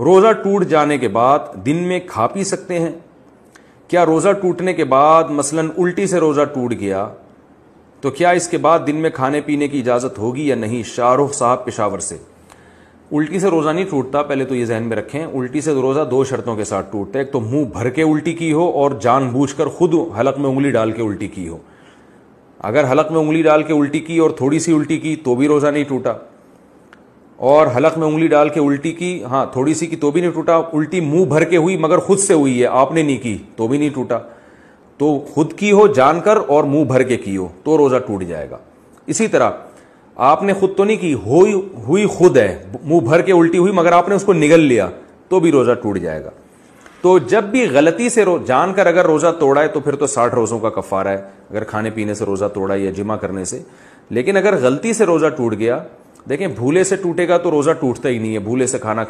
रोज़ा टूट जाने के बाद दिन में खा पी सकते हैं क्या रोज़ा टूटने के बाद मसलन उल्टी से रोज़ा टूट गया तो क्या इसके बाद दिन में खाने पीने की इजाज़त होगी या नहीं शाहरुख साहब पिशावर से उल्टी से रोज़ा नहीं टूटता पहले तो ये जहन में रखें उल्टी से रोज़ा दो शर्तों के साथ टूटता है एक तो मुंह भर के उल्टी की हो और जानबूझकर खुद हलक में उंगली डाल के उल्टी की हो अगर हलक में उंगली डाल के उल्टी की और थोड़ी सी उल्टी की तो भी रोज़ा नहीं टूटा और हलक में उंगली डाल के उल्टी की हाँ थोड़ी सी की तो भी नहीं टूटा उल्टी मुंह भर के हुई मगर खुद से हुई है आपने नहीं की तो भी नहीं टूटा तो खुद की हो जानकर और मुंह भर के की हो तो रोज़ा टूट जाएगा इसी तरह आपने खुद तो नहीं की हो हुई खुद है मुंह भर के उल्टी हुई मगर आपने उसको निगल लिया तो भी रोज़ा टूट जाएगा तो जब भी गलती से रो जानकर अगर रोज़ा तोड़ा है तो फिर तो साठ रोज़ों का कफारा है अगर खाने पीने से रोज़ा तोड़ा या जिमा करने से लेकिन अगर गलती से रोज़ा टूट गया देखें भूले से टूटेगा तो रोज़ा टूटता ही नहीं है भूले से खाना